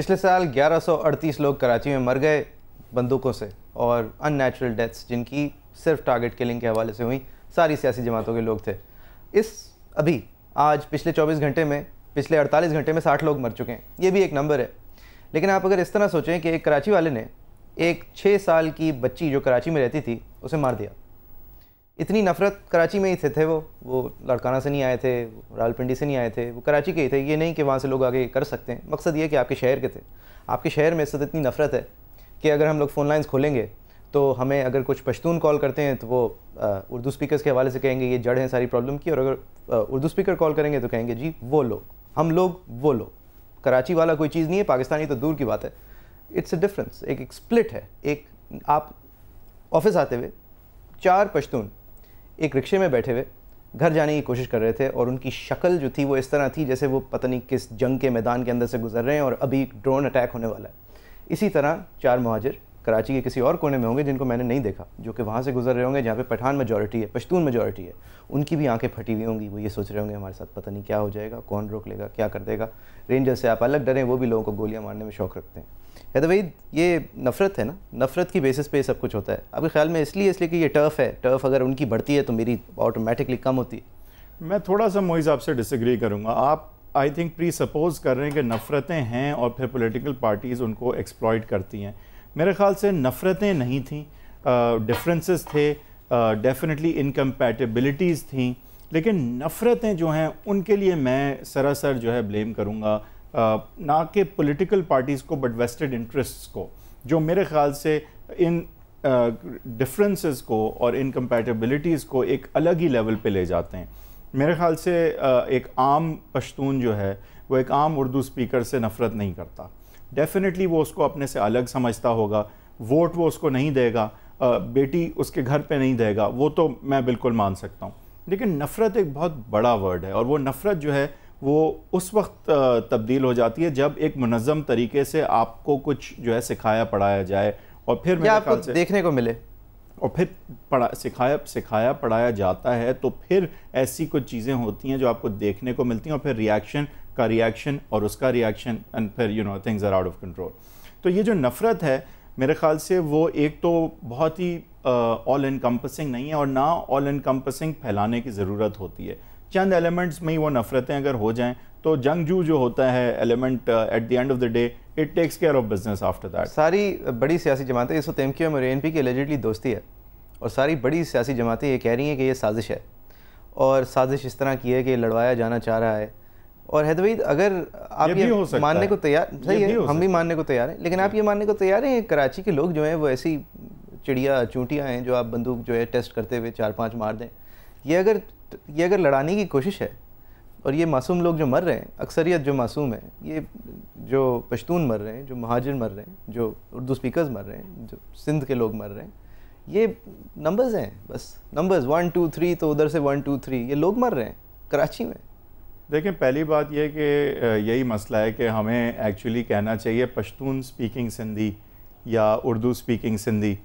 पिछले साल 1138 लोग कराची में मर गए बंदूकों से और अननेचुरल डेथ्स जिनकी सिर्फ टारगेट किलिंग के हवाले से हुई सारी सियासी जमातों के लोग थे इस अभी आज पिछले 24 घंटे में पिछले 48 घंटे में 60 लोग मर चुके हैं ये भी एक नंबर है लेकिन आप अगर इस तरह सोचें कि एक कराची वाले ने एक छः साल की बच्ची जो कराची में रहती थी उसे मार दिया इतनी नफ़रत कराची में ही थे थे वो वो लड़काना से नहीं आए थे रालपिंडी से नहीं आए थे वो कराची के ही थे ये नहीं कि वहाँ से लोग आगे कर सकते हैं मकसद ये कि आपके शहर के थे आपके शहर में इस वक्त इतनी नफ़रत है कि अगर हम लोग फ़ोन लाइन्स खोलेंगे तो हमें अगर कुछ पश्तून कॉल करते हैं तो वो उर्दू स्पीकर्स के हवाले से कहेंगे ये जड़ है सारी प्रॉब्लम की और अगर उर्दू स्पीकर कॉल करेंगे तो कहेंगे जी वो लोग हम लोग वो लोग कराची वाला कोई चीज़ नहीं है पाकिस्तानी तो दूर की बात है इट्स अ डिफरेंस एक स्प्लिट है एक आप ऑफिस आते हुए चार पश्तून एक रिक्शे में बैठे हुए घर जाने की कोशिश कर रहे थे और उनकी शक्ल जो थी वो इस तरह थी जैसे वो पता नहीं किस जंग के मैदान के अंदर से गुजर रहे हैं और अभी ड्रोन अटैक होने वाला है इसी तरह चार महाजिर कराची के किसी और कोने में होंगे जिनको मैंने नहीं देखा जो कि वहाँ से गुजर रहे होंगे जहाँ पे पठान मेजोरिटी है पश्तून मेजोरिटी है उनकी भी आंखें फटी हुई होंगी वो ये सोच रहे होंगे हमारे साथ पता नहीं क्या हो जाएगा कौन रोक लेगा क्या कर देगा रेंजर से आप अलग डरें वो भी लोगों को गोलियाँ मारने में शौक रखते हैं तो भाई ये नफ़रत है ना नफ़रत की बेसिस पे ये सब कुछ होता है आपके ख्याल में इसलिए इसलिए कि ये टर्फ है टर्फ अगर उनकी बढ़ती है तो मेरी ऑटोमेटिकली कम होती है मैं थोड़ा सा मोहिज आपसे डिसग्री करूँगा आप आई थिंक प्री सपोज कर रहे हैं कि नफ़रतें हैं और फिर पोलिटिकल पार्टीज़ उनको एक्सप्लॉयट करती हैं मेरे ख्याल से नफ़रतें नहीं थी डिफरेंसेस थे डेफिनेटली इनकम्पैटिबिलिटीज़ थी लेकिन नफ़रतें जो हैं उनके लिए मैं सरासर जो है ब्लेम करूँगा ना कि पॉलिटिकल पार्टीज़ को बट वेस्टेड इंटरेस्ट्स को जो मेरे ख्याल से इन डिफरेंसेस को और इनकम्पैटिबिलिटीज़ को एक अलग ही लेवल पे ले जाते हैं मेरे ख्याल से एक आम पश्तून जो है वो एक आम उर्दू स्पीकर से नफ़रत नहीं करता डेफिनेटली वो उसको अपने से अलग समझता होगा वोट वो उसको नहीं देगा बेटी उसके घर पे नहीं देगा वो तो मैं बिल्कुल मान सकता हूँ लेकिन नफ़रत एक बहुत बड़ा वर्ड है और वो नफ़रत जो है वो उस वक्त तब्दील हो जाती है जब एक मनज़म तरीके से आपको कुछ जो है सिखाया पढ़ाया जाए और फिर मेरे आपको से, देखने को मिले और फिर पढ़ा सिखाया सिखाया पढ़ाया जाता है तो फिर ऐसी कुछ चीज़ें होती हैं जो आपको देखने को मिलती हैं और फिर रिएक्शन का रिएक्शन और उसका रिएक्शन एंड फिर you know things are out of control तो ये जो नफ़रत है मेरे ख्याल से वो एक तो बहुत ही ऑल कम्पसिंग नहीं है और ना ऑल कंपसिंग फैलाने की ज़रूरत होती है चंद एलिमेंट्स में ही वो नफ़रतें अगर हो जाएं तो जंगजू जो होता है element at the end of the day it takes care of business after that सारी बड़ी सियासी जमातें इस वक्त एम क्यू एम और एन पी की एलिजिटली दोस्ती है और सारी बड़ी सियासी जमातें ये कह रही हैं कि ये साजिश है और साजिश इस तरह की है कि लड़वाया जाना चाह रहा है और हैदवी अगर आप ये, ये मानने को तैयार सही है हम भी मानने को तैयार हैं लेकिन आप ये मानने को तैयार हैं कराची के लोग जो हैं वो ऐसी चिड़िया चूंटियाँ हैं जो आप बंदूक जो है टेस्ट करते हुए चार पाँच मार दें ये अगर ये अगर लड़ाने की कोशिश है और ये मासूम लोग जो मर रहे हैं अक्सरियत जो मासूम है ये जो पश्तून मर रहे हैं जो महाजर मर रहे हैं जो उर्दू स्पीकर्स मर रहे हैं जो सिंध के लोग मर रहे हैं ये नंबर्स हैं बस नंबर्स वन टू थ्री तो उधर से वन टू थ्री ये लोग मर रहे हैं कराची में देखें पहली बात यह कि यही मसला है कि हमें एक्चुअली कहना चाहिए पश्तून स्पीकिंग सिंधी या उर्दू स्पीकिंग सिंधी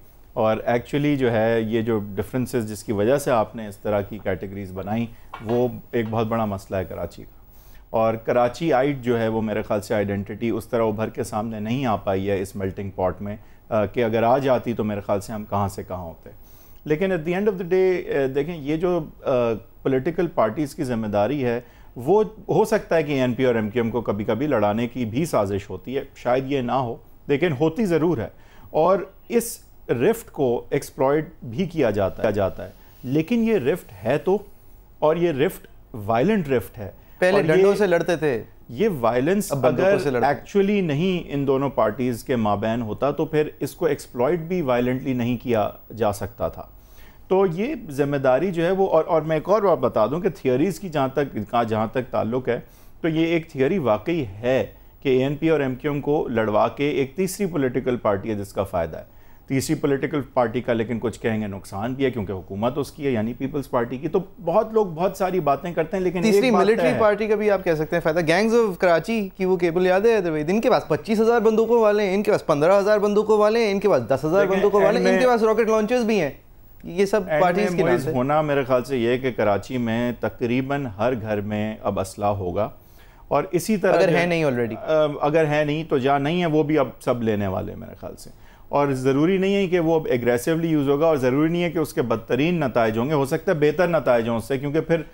और एक्चुअली जो है ये जो डिफरेंसेस जिसकी वजह से आपने इस तरह की कैटेगरीज बनाई वो एक बहुत बड़ा मसला है कराची का और कराची आइट जो है वो मेरे ख्याल से आइडेंटिटी उस तरह उभर के सामने नहीं आ पाई है इस मेल्टिंग पॉट में कि अगर आ जाती तो मेरे ख्याल से हम कहाँ से कहाँ होते लेकिन at the end of the day देखें ये जो पॉलिटिकल पार्टीज़ की जिम्मेदारी है वो हो सकता है कि एन और एम को कभी कभी लड़ाने की भी साजिश होती है शायद ये ना हो लेकिन होती ज़रूर है और इस रिफ्ट को एक्सप्लॉयड भी किया जाता है जाता है लेकिन ये रिफ्ट है तो और ये रिफ्ट वायलेंट रिफ्ट है पहले डंडों से लड़ते थे ये वायलेंस अगर एक्चुअली नहीं इन दोनों पार्टीज़ के माबैन होता तो फिर इसको एक्सप्लॉयड भी वायलेंटली नहीं किया जा सकता था तो ये जिम्मेदारी जो है वो और और मैं एक और बात बता दूं कि थियोरीज़ की जहाँ तक जहाँ तक ताल्लुक है तो ये एक थियोरी वाकई है कि ए और एम को लड़वा के एक तीसरी पोलिटिकल पार्टी है जिसका फ़ायदा है तीसरी पोलिटिकल पार्टी का लेकिन कुछ कहेंगे नुकसान भी है क्योंकि हुकूमत उसकी है यानी पीपल्स पार्टी की तो बहुत लोग बहुत सारी बातें करते हैं लेकिन तीसरी मिलिट्री पार्टी का भी आप कह सकते हैं फायदा गैंग्स ऑफ कराची की वो केबल याद है अदरवाइज इनके पास पच्चीस हज़ार बंदूकों वाले हैं इनके पास पंद्रह हज़ार बंदूकों वाले हैं इनके पास दस हज़ार बंदूकों वाले इनके पास रॉकेट लॉन्चर्स भी हैं ये सब पार्टी के नाम से होना मेरे ख्याल से ये है कि कराची में तकरीबन हर घर में अब असला होगा और इसी तरह अगर है नहीं ऑलरेडी अगर है नहीं तो जहाँ नहीं है वो भी अब सब लेने वाले मेरे ख्याल से और ज़रूरी नहीं है कि वो अब एग्रेसिवली यूज़ होगा और ज़रूरी नहीं है कि उसके बदतरीन नतज होंगे हो सकता है बेहतर नतज हों उससे क्योंकि फिर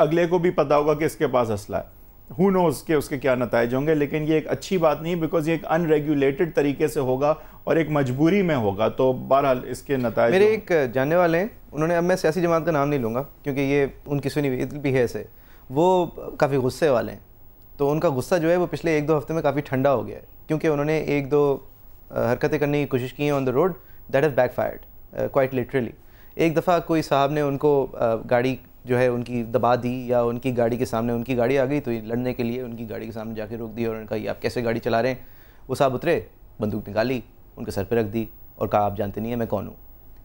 अगले को भी पता होगा कि इसके पास असला है हु नोज़ के उसके क्या नतज होंगे लेकिन ये एक अच्छी बात नहीं बिकॉज ये एक अनरेगुलेटेड तरीके से होगा और एक मजबूरी में होगा तो बहरहाल इसके नतज मेरे एक जानने वाले हैं उन्होंने अब मैं सियासी जमात का नाम नहीं लूँगा क्योंकि ये उनकी सुनी हुई भी है से वो काफ़ी गुस्से वाले हैं तो उनका गुस्सा जो है वो पिछले एक दो हफ्ते में काफ़ी ठंडा हो गया है क्योंकि उन्होंने एक दो हरकतें करने की कोशिश की हैं on the road that is backfired quite literally एक दफ़ा कोई साहब ने उनको गाड़ी जो है उनकी दबा दी या उनकी गाड़ी के सामने उनकी गाड़ी आ गई तो लड़ने के लिए उनकी गाड़ी के सामने जाके रोक दी और उनका ये आप कैसे गाड़ी चला रहे हैं वो साहब उतरे बंदूक निकाली उनके सर पर रख दी और कहा आप जानते नहीं है मैं कौन हूँ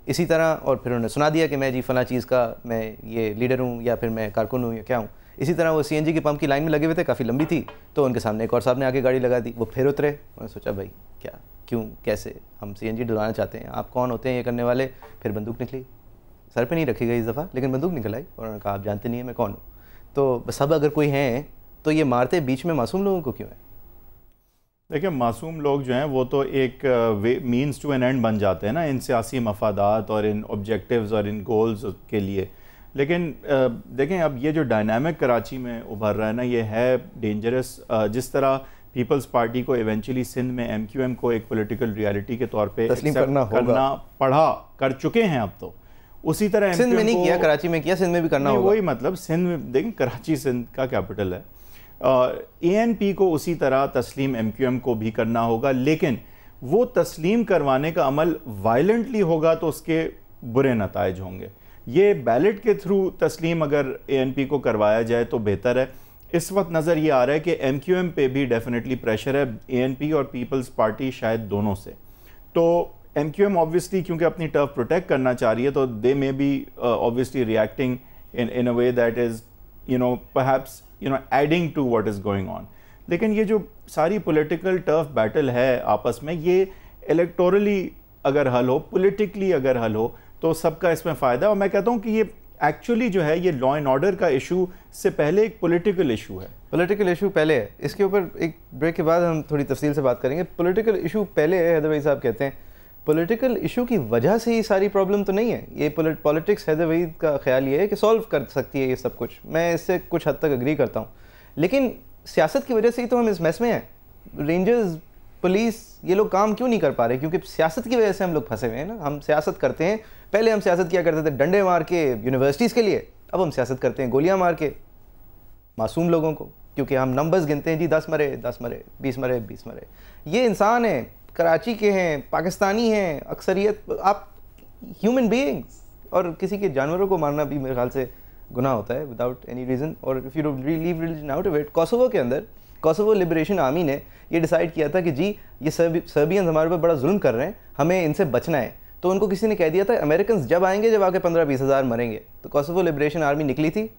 इसी तरह और फिर उन्होंने सुना दिया कि मैं जी फ़ला चीज़ का मैं ये लीडर हूँ या फिर मैं कारकुन हूँ या क्या हूँ इसी तरह वो सी एन जी के पंप की लाइन में लगे हुए थे काफ़ी लंबी थी तो उनके सामने एक और साहब ने आके गाड़ी लगा दी वो फिर उतरे उन्होंने सोचा भाई क्या क्यों कैसे हम सी एन जी डुलाना चाहते हैं आप कौन होते हैं ये करने वाले फिर बंदूक निकली सर पे नहीं रखी गई इस दफ़ा लेकिन बंदूक निकल आई और उन्होंने कहा आप जानते नहीं है मैं कौन हूँ तो बस अब अगर कोई हैं तो ये मारते बीच में मासूम लोगों को क्यों है देखिए मासूम लोग जो हैं वो तो एक मीन्स टू एन एंड बन जाते हैं ना इन सियासी मफादात और इन ऑब्जेक्टिव्स और इन गोल्स के लिए लेकिन देखें अब ये जो डायनामिक कराची में उभर रहा है ना ये है डेंजरस जिस तरह पीपल्स पार्टी को इवेंचुअली सिंध में एम क्यू एम को एक पोलिटिकल रियलिटी के तौर पर करना, करना पड़ा कर चुके हैं अब तो उसी तरह सिंध में नहीं किया कराची में किया सिंध में भी करना होगा वही मतलब सिंध में देखें कराची सिंध का कैपिटल है ए एन पी को उसी तरह तस्लीम एम क्यू एम को भी करना होगा लेकिन वो तस्लीम करवाने का अमल वायलेंटली होगा तो उसके बुरे नतज होंगे ये बैलेट के थ्रू तस्लीम अगर ए एन पी को करवाया जाए तो बेहतर है इस वक्त नज़र ये आ रहा है कि एम क्यू एम पे भी डेफिनेटली प्रेशर है ए एन पी और पीपल्स पार्टी शायद दोनों से तो एम क्यू एम ऑब्वियसली क्योंकि अपनी टर्फ प्रोटेक्ट करना चाह रही है तो they may be obviously reacting in in a way that is you know perhaps you know adding to what is going on लेकिन ये जो सारी पोलिटिकल टर्फ बैटल है आपस में ये इलेक्टोरली अगर हल हो पोलिटिकली अगर हल हो तो सबका इसमें फ़ायदा है और मैं कहता हूँ कि ये एक्चुअली जो है ये लॉ एंड ऑर्डर का इशू से पहले एक पॉलिटिकल इशू है पॉलिटिकल इशू पहले है इसके ऊपर एक ब्रेक के बाद हम थोड़ी तफसील से बात करेंगे पॉलिटिकल इशू पहले है हैदर भाई साहब कहते हैं पॉलिटिकल इशू की वजह से ये सारी प्रॉब्लम तो नहीं है ये पॉलिटिक्स हैदर वहीद का ख्याल ये है कि सॉल्व कर सकती है ये सब कुछ मैं इससे कुछ हद तक अग्री करता हूँ लेकिन सियासत की वजह से ही तो हम इस मैस में हैं रेंजर्स पुलिस ये लोग काम क्यों नहीं कर पा रहे क्योंकि सियासत की वजह से हम लोग फंसे हुए हैं ना हम सियासत करते हैं पहले हम सियासत किया करते थे डंडे मार के यूनिवर्सिटीज़ के लिए अब हम सियासत करते हैं गोलियाँ मार के मासूम लोगों को क्योंकि हम नंबर्स गिनते हैं जी दस मरे दस मरे बीस मरे बीस मरे ये इंसान है कराची के हैं पाकिस्तानी हैं अक्सरियत आप ह्यूमन बींग्स और किसी के जानवरों को मारना भी मेरे ख्याल से गुना होता है विदाउट एनी रीज़न और if you leave religion out of it Kosovo के अंदर कोसोवो लिबरेशन आर्मी ने ये डिसाइड किया था कि जी ये सर्बी सर्बियंस हमारे ऊपर बड़ा जुल्म कर रहे हैं हमें इनसे बचना है तो उनको किसी ने कह दिया था अमेरिकन जब आएंगे जब आके पंद्रह बीस हज़ार मरेंगे तो कोसोवो लिबरेशन आर्मी निकली थी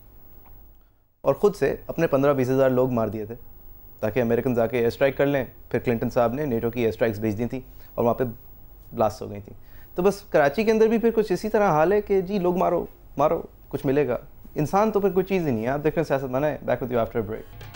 और ख़ुद से अपने पंद्रह बीस हज़ार लोग मार दिए थे ताकि अमेरिकन जाके एयर स्ट्राइक कर लें फिर क्लिंटन साहब ने नेटो की एयर स्ट्राइक्स भेज दी थी और वहाँ पर ब्लास्ट हो गई थी तो बस कराची के अंदर भी फिर कुछ इसी तरह हाल है कि जी लोग मारो मारो कुछ मिलेगा इंसान तो फिर कोई चीज़ ही नहीं है आप देख रहे हैं सियासत है back with you after break